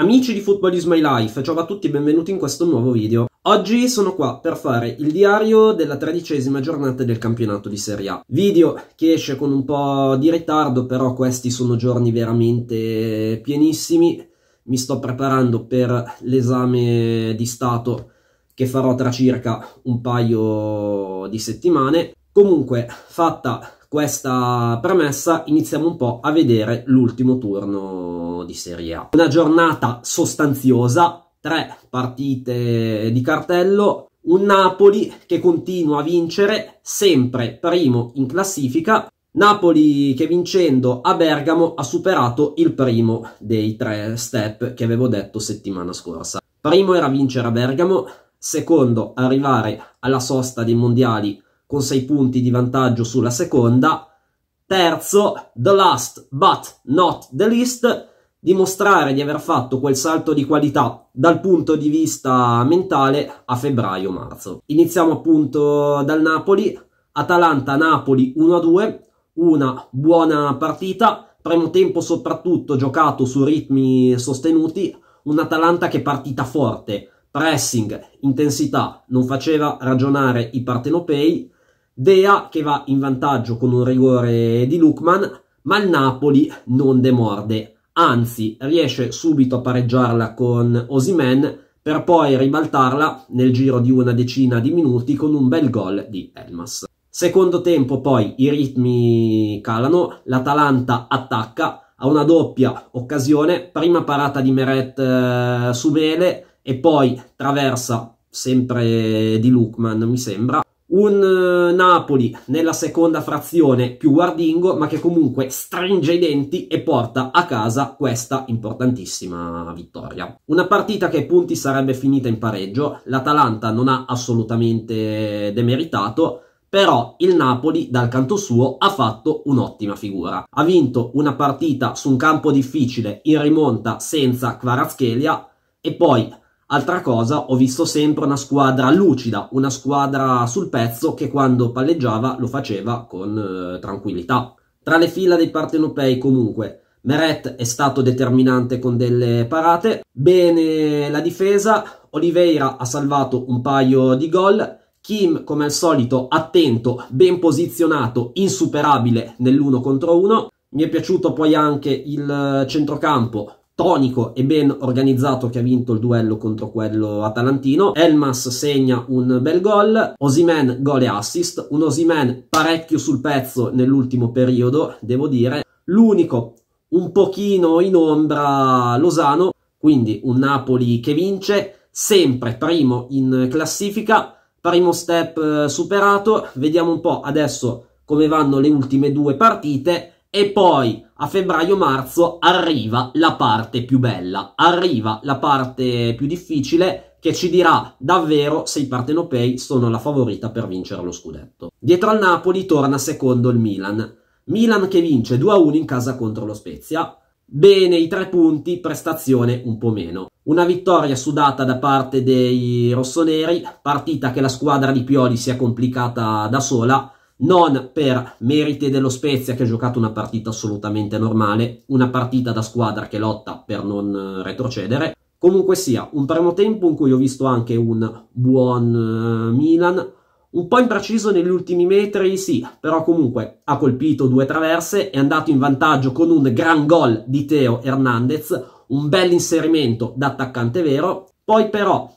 Amici di Football is My Life, ciao a tutti e benvenuti in questo nuovo video. Oggi sono qua per fare il diario della tredicesima giornata del campionato di Serie A. Video che esce con un po' di ritardo, però questi sono giorni veramente pienissimi. Mi sto preparando per l'esame di Stato che farò tra circa un paio di settimane. Comunque, fatta questa premessa iniziamo un po' a vedere l'ultimo turno di Serie A. Una giornata sostanziosa, tre partite di cartello, un Napoli che continua a vincere, sempre primo in classifica, Napoli che vincendo a Bergamo ha superato il primo dei tre step che avevo detto settimana scorsa. Primo era vincere a Bergamo, secondo arrivare alla sosta dei mondiali con 6 punti di vantaggio sulla seconda. Terzo, the last but not the least, dimostrare di aver fatto quel salto di qualità dal punto di vista mentale a febbraio-marzo. Iniziamo appunto dal Napoli, Atalanta-Napoli 1-2, una buona partita, primo tempo soprattutto giocato su ritmi sostenuti, un Atalanta che è partita forte, pressing, intensità, non faceva ragionare i partenopei, Dea che va in vantaggio con un rigore di Lukman, ma il Napoli non demorde, anzi riesce subito a pareggiarla con Osimen per poi ribaltarla nel giro di una decina di minuti con un bel gol di Elmas. Secondo tempo poi i ritmi calano, l'Atalanta attacca ha una doppia occasione, prima parata di Meret eh, su Mele e poi traversa sempre di Lukman mi sembra, un eh, Napoli nella seconda frazione più guardingo, ma che comunque stringe i denti e porta a casa questa importantissima vittoria. Una partita che ai punti sarebbe finita in pareggio, l'Atalanta non ha assolutamente demeritato, però il Napoli dal canto suo ha fatto un'ottima figura. Ha vinto una partita su un campo difficile in rimonta senza Kvaratskhelia e poi Altra cosa, ho visto sempre una squadra lucida, una squadra sul pezzo che quando palleggiava lo faceva con eh, tranquillità. Tra le fila dei partenopei comunque, Meret è stato determinante con delle parate, bene la difesa, Oliveira ha salvato un paio di gol, Kim come al solito attento, ben posizionato, insuperabile nell'uno contro uno. Mi è piaciuto poi anche il eh, centrocampo tonico e ben organizzato che ha vinto il duello contro quello atalantino. Elmas segna un bel gol, Osimen gol e assist, un Osimen parecchio sul pezzo nell'ultimo periodo, devo dire. L'unico un pochino in ombra Losano, quindi un Napoli che vince, sempre primo in classifica, primo step eh, superato, vediamo un po' adesso come vanno le ultime due partite e poi a febbraio-marzo arriva la parte più bella, arriva la parte più difficile che ci dirà davvero se i partenopei sono la favorita per vincere lo scudetto. Dietro al Napoli torna secondo il Milan. Milan che vince 2-1 in casa contro lo Spezia. Bene i tre punti, prestazione un po' meno. Una vittoria sudata da parte dei rossoneri, partita che la squadra di Pioli si è complicata da sola non per meriti dello Spezia che ha giocato una partita assolutamente normale, una partita da squadra che lotta per non eh, retrocedere. Comunque sia, un primo tempo in cui ho visto anche un buon eh, Milan, un po' impreciso negli ultimi metri, sì, però comunque ha colpito due traverse, è andato in vantaggio con un gran gol di Teo Hernandez, un bel inserimento da attaccante vero, poi però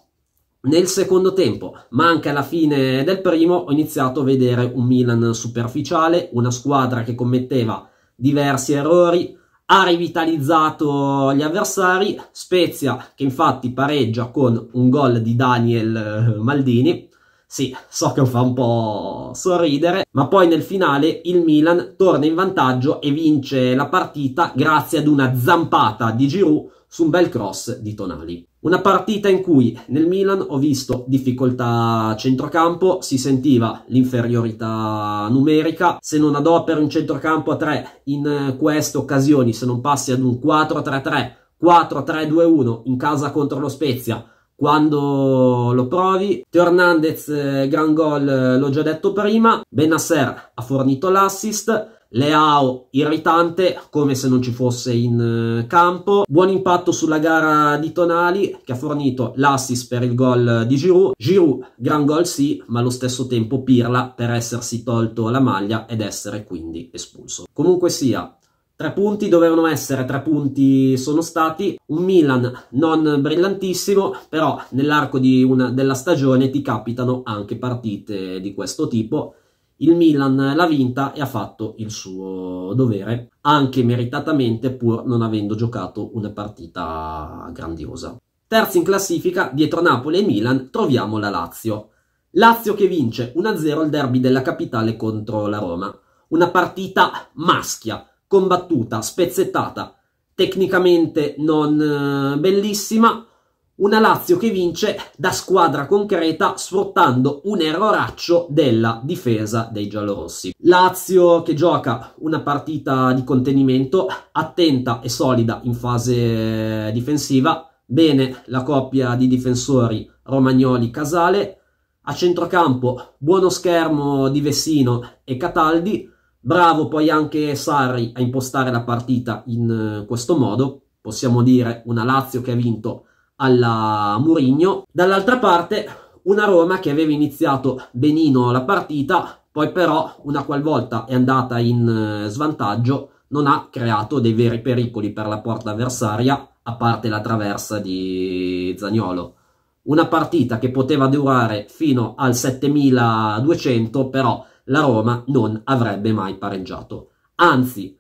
nel secondo tempo, ma anche alla fine del primo, ho iniziato a vedere un Milan superficiale, una squadra che commetteva diversi errori, ha rivitalizzato gli avversari, Spezia che infatti pareggia con un gol di Daniel eh, Maldini, sì, so che fa un po' sorridere, ma poi nel finale il Milan torna in vantaggio e vince la partita grazie ad una zampata di Giroud su un bel cross di Tonali. Una partita in cui nel Milan ho visto difficoltà a centrocampo, si sentiva l'inferiorità numerica, se non adoperi un centrocampo a 3 in eh, queste occasioni, se non passi ad un 4-3-3, 4-3-2-1 in casa contro lo Spezia, quando lo provi. Teo Hernandez, eh, gran gol, eh, l'ho già detto prima. Benasser ha fornito l'assist. Leao irritante, come se non ci fosse in eh, campo. Buon impatto sulla gara di Tonali, che ha fornito l'assist per il gol di Giroud. Giroud, gran gol sì, ma allo stesso tempo Pirla per essersi tolto la maglia ed essere quindi espulso. Comunque sia, Tre punti dovevano essere, tre punti sono stati. Un Milan non brillantissimo, però nell'arco della stagione ti capitano anche partite di questo tipo. Il Milan l'ha vinta e ha fatto il suo dovere, anche meritatamente pur non avendo giocato una partita grandiosa. Terzo in classifica, dietro Napoli e Milan, troviamo la Lazio. Lazio che vince 1-0 il derby della capitale contro la Roma. Una partita maschia, combattuta, spezzettata, tecnicamente non eh, bellissima, una Lazio che vince da squadra concreta sfruttando un erroraccio della difesa dei giallorossi. Lazio che gioca una partita di contenimento attenta e solida in fase eh, difensiva. Bene la coppia di difensori Romagnoli-Casale. A centrocampo buono schermo di Vessino e Cataldi. Bravo poi anche Sarri a impostare la partita in eh, questo modo. Possiamo dire una Lazio che ha vinto alla Murigno. Dall'altra parte una Roma che aveva iniziato benino la partita, poi però una qualvolta è andata in eh, svantaggio non ha creato dei veri pericoli per la porta avversaria, a parte la traversa di Zagnolo. Una partita che poteva durare fino al 7200, però la Roma non avrebbe mai pareggiato. Anzi,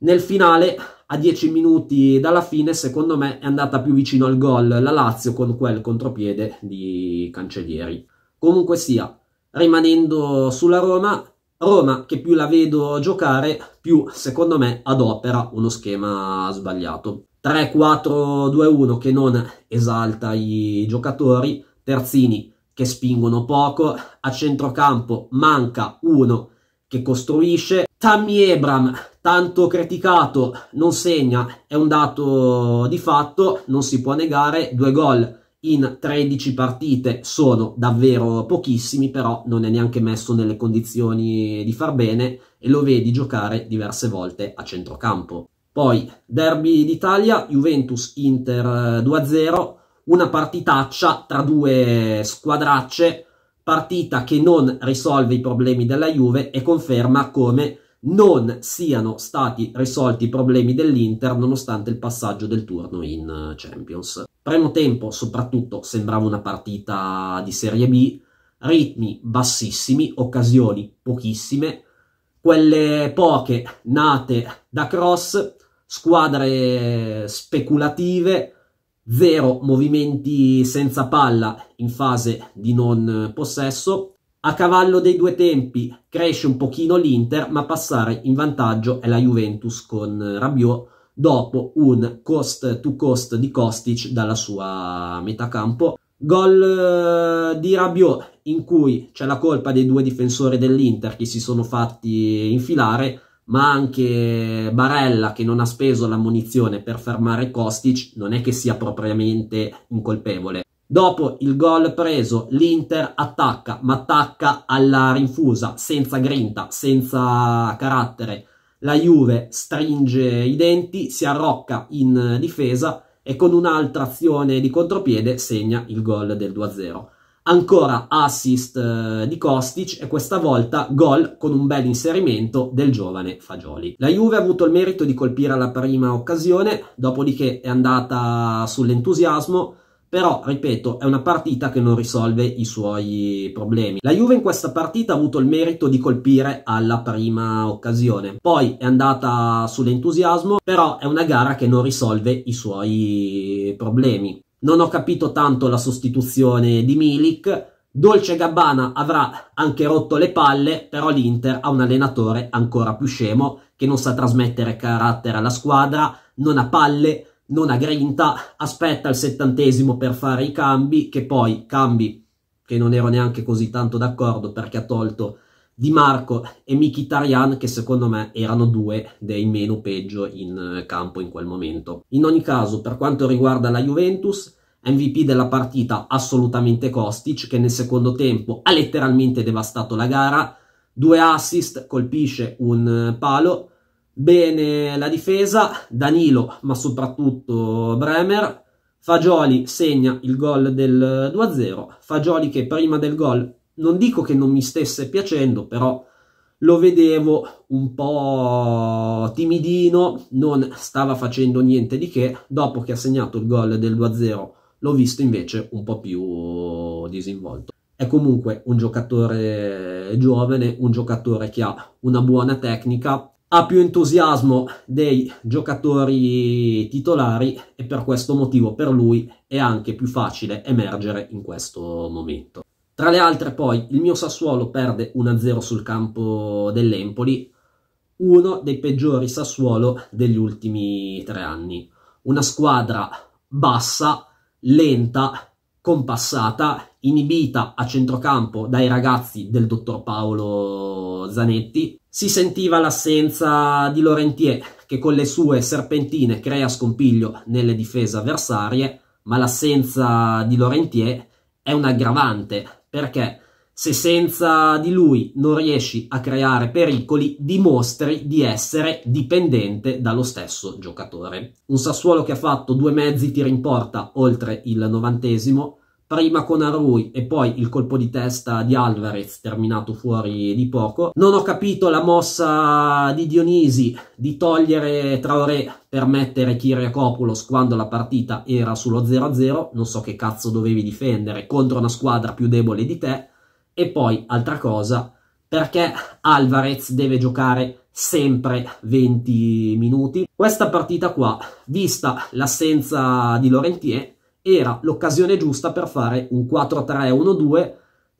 nel finale a 10 minuti dalla fine, secondo me, è andata più vicino al gol la Lazio con quel contropiede di Cancellieri. Comunque sia, rimanendo sulla Roma, Roma che più la vedo giocare, più secondo me adopera uno schema sbagliato. 3-4-2-1 che non esalta i giocatori, terzini che spingono poco, a centrocampo manca uno che costruisce, Tammy Ebram, tanto criticato, non segna, è un dato di fatto, non si può negare, due gol in 13 partite sono davvero pochissimi, però non è neanche messo nelle condizioni di far bene e lo vedi giocare diverse volte a centrocampo. Poi Derby d'Italia, Juventus Inter 2-0, eh, una partitaccia tra due squadracce, partita che non risolve i problemi della Juve e conferma come non siano stati risolti i problemi dell'Inter nonostante il passaggio del turno in eh, Champions. Primo tempo soprattutto sembrava una partita di Serie B, ritmi bassissimi, occasioni pochissime, quelle poche nate da cross, squadre speculative, zero movimenti senza palla in fase di non possesso, a cavallo dei due tempi cresce un pochino l'Inter, ma passare in vantaggio è la Juventus con Rabiot dopo un cost to cost di Kostic dalla sua metà campo. Gol eh, di Rabiot in cui c'è la colpa dei due difensori dell'Inter che si sono fatti infilare, ma anche Barella che non ha speso la munizione per fermare Kostic non è che sia propriamente incolpevole. Dopo il gol preso, l'Inter attacca, ma attacca alla rinfusa, senza grinta, senza carattere. La Juve stringe i denti, si arrocca in difesa e con un'altra azione di contropiede segna il gol del 2-0. Ancora assist eh, di Kostic e questa volta gol con un bel inserimento del giovane Fagioli. La Juve ha avuto il merito di colpire alla prima occasione, dopodiché è andata sull'entusiasmo però ripeto è una partita che non risolve i suoi problemi. La Juve in questa partita ha avuto il merito di colpire alla prima occasione, poi è andata sull'entusiasmo, però è una gara che non risolve i suoi problemi. Non ho capito tanto la sostituzione di Milik, Dolce Gabbana avrà anche rotto le palle, però l'Inter ha un allenatore ancora più scemo che non sa trasmettere carattere alla squadra, non ha palle, non ha grinta, aspetta il settantesimo per fare i cambi, che poi cambi che non ero neanche così tanto d'accordo perché ha tolto Di Marco e Mkhitaryan che secondo me erano due dei meno peggio in eh, campo in quel momento. In ogni caso, per quanto riguarda la Juventus, MVP della partita assolutamente Kostic che nel secondo tempo ha letteralmente devastato la gara, due assist, colpisce un eh, palo, Bene la difesa, Danilo, ma soprattutto Bremer. Fagioli segna il gol del 2-0. Fagioli che prima del gol non dico che non mi stesse piacendo, però lo vedevo un po' timidino, non stava facendo niente di che. Dopo che ha segnato il gol del 2-0, l'ho visto invece un po' più disinvolto. È comunque un giocatore giovane, un giocatore che ha una buona tecnica, ha più entusiasmo dei giocatori titolari e per questo motivo per lui è anche più facile emergere in questo momento. Tra le altre poi il mio Sassuolo perde 1-0 sul campo dell'Empoli, uno dei peggiori Sassuolo degli ultimi tre anni. Una squadra bassa, lenta, compassata, inibita a centrocampo dai ragazzi del dottor Paolo Zanetti, si sentiva l'assenza di Laurentier, che con le sue serpentine crea scompiglio nelle difese avversarie, ma l'assenza di Laurentier è un aggravante, perché se senza di lui non riesci a creare pericoli, dimostri di essere dipendente dallo stesso giocatore. Un Sassuolo che ha fatto due mezzi tiri in porta oltre il novantesimo, prima con Arui e poi il colpo di testa di Alvarez terminato fuori di poco. Non ho capito la mossa di Dionisi di togliere Traoré per mettere Kiriakopoulos quando la partita era sullo 0-0, non so che cazzo dovevi difendere contro una squadra più debole di te. E poi, altra cosa, perché Alvarez deve giocare sempre 20 minuti. Questa partita qua, vista l'assenza di Laurentier, era l'occasione giusta per fare un 4-3-1-2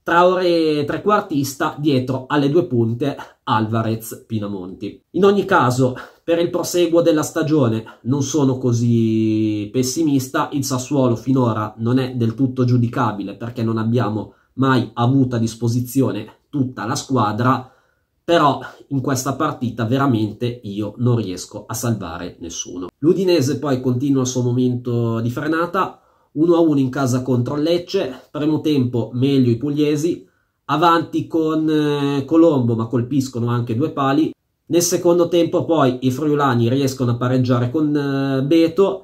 tra ore trequartista dietro alle due punte Alvarez Pinamonti. In ogni caso, per il proseguo della stagione non sono così pessimista, il Sassuolo finora non è del tutto giudicabile perché non abbiamo mai avuto a disposizione tutta la squadra, però in questa partita veramente io non riesco a salvare nessuno. L'Udinese poi continua il suo momento di frenata, 1-1 in casa contro Lecce, primo tempo meglio i pugliesi, avanti con eh, Colombo ma colpiscono anche due pali, nel secondo tempo poi i friulani riescono a pareggiare con eh, Beto,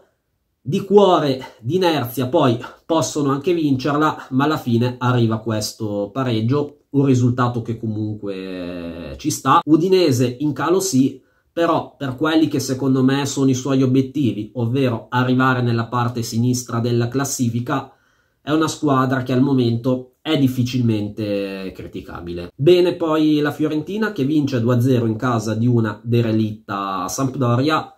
di cuore, di inerzia poi possono anche vincerla, ma alla fine arriva questo pareggio, un risultato che comunque eh, ci sta. Udinese in calo sì, però per quelli che secondo me sono i suoi obiettivi, ovvero arrivare nella parte sinistra della classifica, è una squadra che al momento è difficilmente criticabile. Bene poi la Fiorentina che vince 2-0 in casa di una derelitta Sampdoria,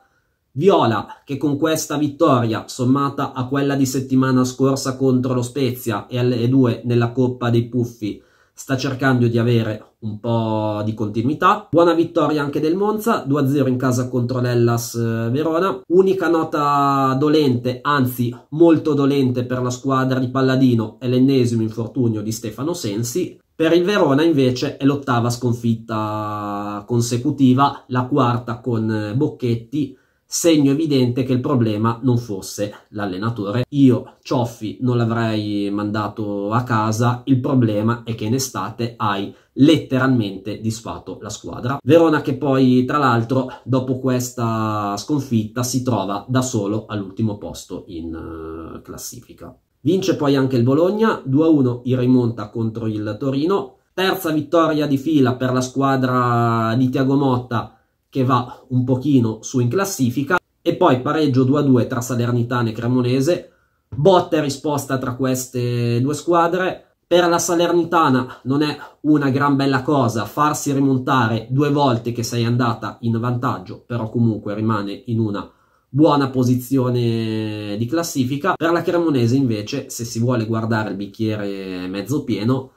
Viola che con questa vittoria sommata a quella di settimana scorsa contro lo Spezia e alle 2 nella Coppa dei Puffi sta cercando di avere un po' di continuità. Buona vittoria anche del Monza, 2-0 in casa contro l'Ellas eh, Verona. Unica nota dolente, anzi molto dolente per la squadra di Palladino, è l'ennesimo infortunio di Stefano Sensi. Per il Verona invece è l'ottava sconfitta consecutiva, la quarta con eh, Bocchetti segno evidente che il problema non fosse l'allenatore. Io Cioffi non l'avrei mandato a casa, il problema è che in estate hai letteralmente disfatto la squadra. Verona che poi tra l'altro dopo questa sconfitta si trova da solo all'ultimo posto in eh, classifica. Vince poi anche il Bologna, 2-1 in rimonta contro il Torino, terza vittoria di fila per la squadra di Tiago Motta che va un pochino su in classifica e poi pareggio 2-2 tra Salernitana e Cremonese, botta e risposta tra queste due squadre. Per la Salernitana non è una gran bella cosa farsi rimontare due volte che sei andata in vantaggio, però comunque rimane in una buona posizione di classifica. Per la Cremonese invece, se si vuole guardare il bicchiere mezzo pieno,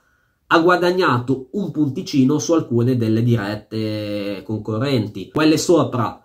ha guadagnato un punticino su alcune delle dirette concorrenti. Quelle sopra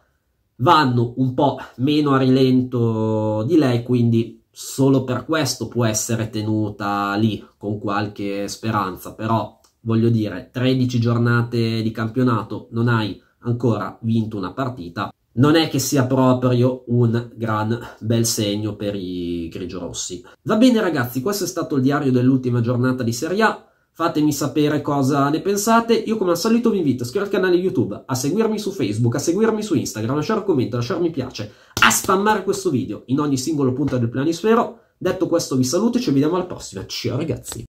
vanno un po' meno a rilento di lei, quindi solo per questo può essere tenuta lì con qualche speranza, però voglio dire, 13 giornate di campionato, non hai ancora vinto una partita, non è che sia proprio un gran bel segno per i grigiorossi. Va bene ragazzi, questo è stato il diario dell'ultima giornata di Serie A. Fatemi sapere cosa ne pensate. Io come al solito vi invito a iscrivervi al canale YouTube, a seguirmi su Facebook, a seguirmi su Instagram, a lasciare un commento, a lasciare mi piace, a spammare questo video in ogni singolo punto del planisfero. Detto questo vi saluto e ci vediamo alla prossima. Ciao ragazzi!